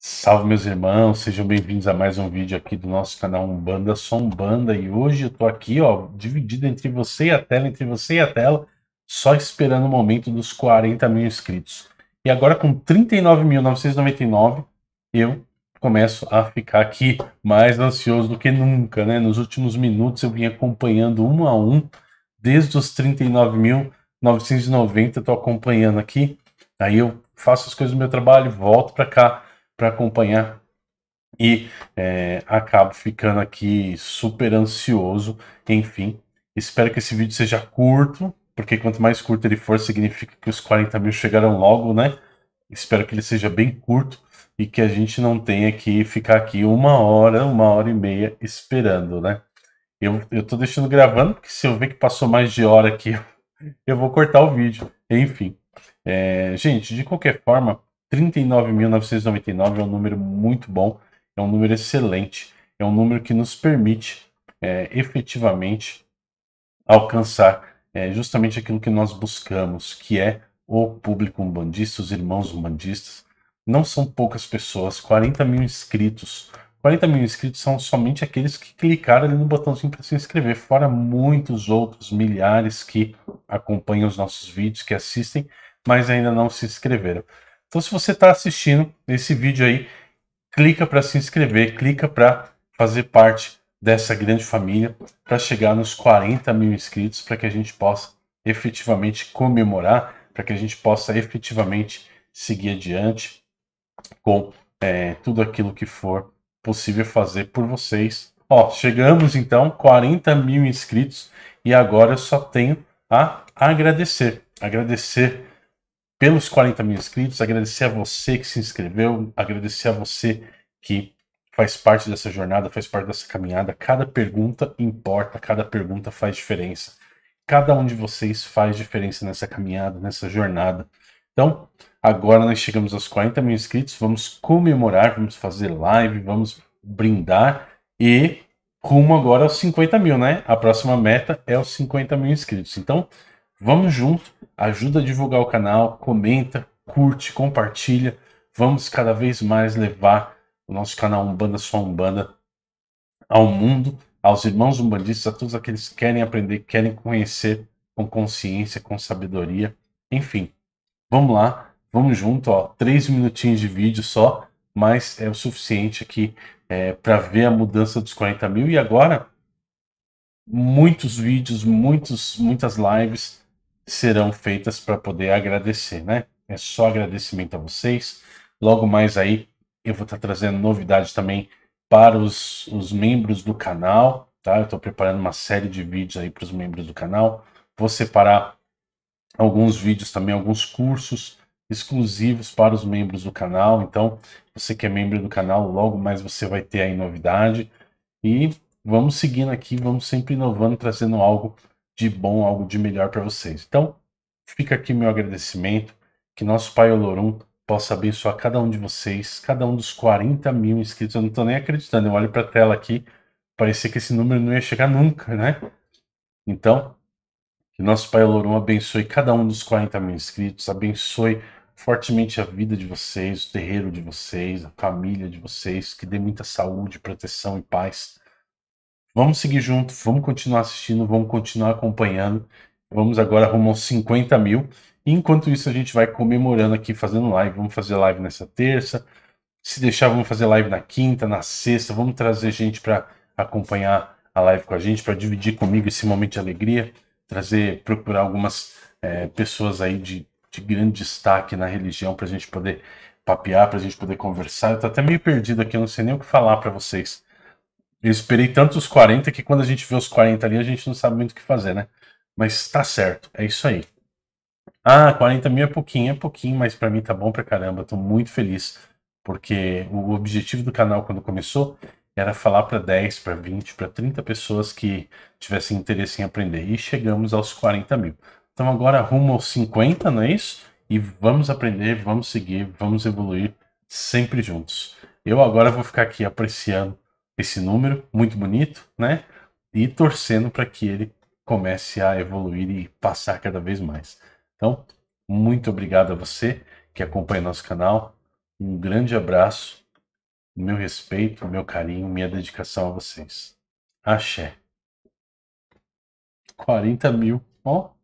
Salve meus irmãos, sejam bem-vindos a mais um vídeo aqui do nosso canal Umbanda Sombanda e hoje eu tô aqui, ó, dividido entre você e a tela, entre você e a tela, só esperando o momento dos 40 mil inscritos. E agora com 39.999 eu começo a ficar aqui mais ansioso do que nunca, né? Nos últimos minutos eu vim acompanhando um a um, desde os 39.990 eu tô acompanhando aqui, aí eu faço as coisas do meu trabalho, volto para cá, para acompanhar e é, acabo ficando aqui super ansioso. Enfim, espero que esse vídeo seja curto, porque quanto mais curto ele for, significa que os 40 mil chegaram logo, né? Espero que ele seja bem curto e que a gente não tenha que ficar aqui uma hora, uma hora e meia esperando, né? Eu, eu tô deixando gravando, porque se eu ver que passou mais de hora aqui, eu vou cortar o vídeo. Enfim, é, gente, de qualquer forma, 39.999 é um número muito bom, é um número excelente, é um número que nos permite é, efetivamente alcançar é, justamente aquilo que nós buscamos, que é o público umbandista, os irmãos umbandistas. Não são poucas pessoas, 40 mil inscritos. 40 mil inscritos são somente aqueles que clicaram ali no botãozinho para se inscrever, fora muitos outros milhares que acompanham os nossos vídeos, que assistem, mas ainda não se inscreveram. Então, se você está assistindo esse vídeo aí, clica para se inscrever, clica para fazer parte dessa grande família, para chegar nos 40 mil inscritos, para que a gente possa efetivamente comemorar, para que a gente possa efetivamente seguir adiante com é, tudo aquilo que for possível fazer por vocês. Ó, chegamos então 40 mil inscritos e agora eu só tenho a agradecer, agradecer pelos 40 mil inscritos, agradecer a você que se inscreveu, agradecer a você que faz parte dessa jornada, faz parte dessa caminhada. Cada pergunta importa, cada pergunta faz diferença. Cada um de vocês faz diferença nessa caminhada, nessa jornada. Então, agora nós chegamos aos 40 mil inscritos, vamos comemorar, vamos fazer live, vamos brindar e rumo agora aos 50 mil, né? A próxima meta é os 50 mil inscritos. Então, vamos junto ajuda a divulgar o canal, comenta, curte, compartilha. Vamos cada vez mais levar o nosso canal Umbanda Só Umbanda ao é. mundo, aos irmãos umbandistas, a todos aqueles que querem aprender, querem conhecer com consciência, com sabedoria. Enfim, vamos lá, vamos junto, ó, três minutinhos de vídeo só, mas é o suficiente aqui é, para ver a mudança dos 40 mil. E agora, muitos vídeos, muitos, muitas lives, serão feitas para poder agradecer, né? É só agradecimento a vocês. Logo mais aí eu vou estar tá trazendo novidades também para os, os membros do canal, tá? Eu estou preparando uma série de vídeos aí para os membros do canal. Vou separar alguns vídeos também, alguns cursos exclusivos para os membros do canal. Então, você que é membro do canal, logo mais você vai ter aí novidade. E vamos seguindo aqui, vamos sempre inovando, trazendo algo de bom, algo de melhor para vocês. Então, fica aqui meu agradecimento, que nosso Pai Olorum possa abençoar cada um de vocês, cada um dos 40 mil inscritos. Eu não estou nem acreditando, eu olho para a tela aqui, parecia que esse número não ia chegar nunca, né? Então, que nosso Pai Olorum abençoe cada um dos 40 mil inscritos, abençoe fortemente a vida de vocês, o terreiro de vocês, a família de vocês, que dê muita saúde, proteção e paz. Vamos seguir junto, vamos continuar assistindo, vamos continuar acompanhando. Vamos agora arrumar uns 50 mil. Enquanto isso, a gente vai comemorando aqui, fazendo live. Vamos fazer live nessa terça. Se deixar, vamos fazer live na quinta, na sexta. Vamos trazer gente para acompanhar a live com a gente, para dividir comigo esse momento de alegria. Trazer, procurar algumas é, pessoas aí de, de grande destaque na religião para a gente poder papear, para a gente poder conversar. Eu estou até meio perdido aqui, eu não sei nem o que falar para vocês. Eu esperei tanto os 40 que quando a gente vê os 40 ali, a gente não sabe muito o que fazer, né? Mas tá certo, é isso aí. Ah, 40 mil é pouquinho, é pouquinho, mas para mim tá bom pra caramba. Tô muito feliz, porque o objetivo do canal quando começou era falar para 10, para 20, para 30 pessoas que tivessem interesse em aprender. E chegamos aos 40 mil. Então agora rumo aos 50, não é isso? E vamos aprender, vamos seguir, vamos evoluir sempre juntos. Eu agora vou ficar aqui apreciando esse número, muito bonito, né? E torcendo para que ele comece a evoluir e passar cada vez mais. Então, muito obrigado a você que acompanha nosso canal. Um grande abraço, meu respeito, meu carinho, minha dedicação a vocês. Axé. 40 mil, ó.